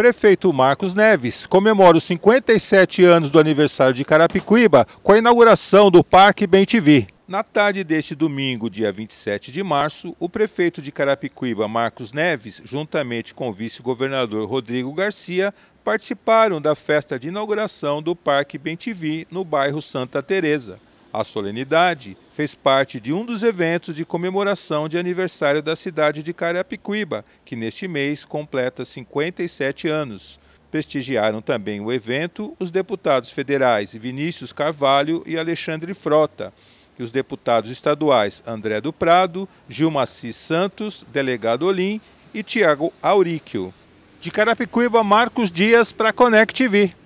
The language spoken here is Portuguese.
prefeito Marcos Neves comemora os 57 anos do aniversário de Carapicuíba com a inauguração do Parque Bem TV. Na tarde deste domingo, dia 27 de março, o prefeito de Carapicuíba, Marcos Neves, juntamente com o vice-governador Rodrigo Garcia, participaram da festa de inauguração do Parque Bem TV no bairro Santa Teresa. A solenidade fez parte de um dos eventos de comemoração de aniversário da cidade de Carapicuíba, que neste mês completa 57 anos. Prestigiaram também o evento os deputados federais Vinícius Carvalho e Alexandre Frota, e os deputados estaduais André do Prado, Gilmaci Santos, delegado Olim e Tiago Auríquio. De Carapicuíba, Marcos Dias para a Conect TV.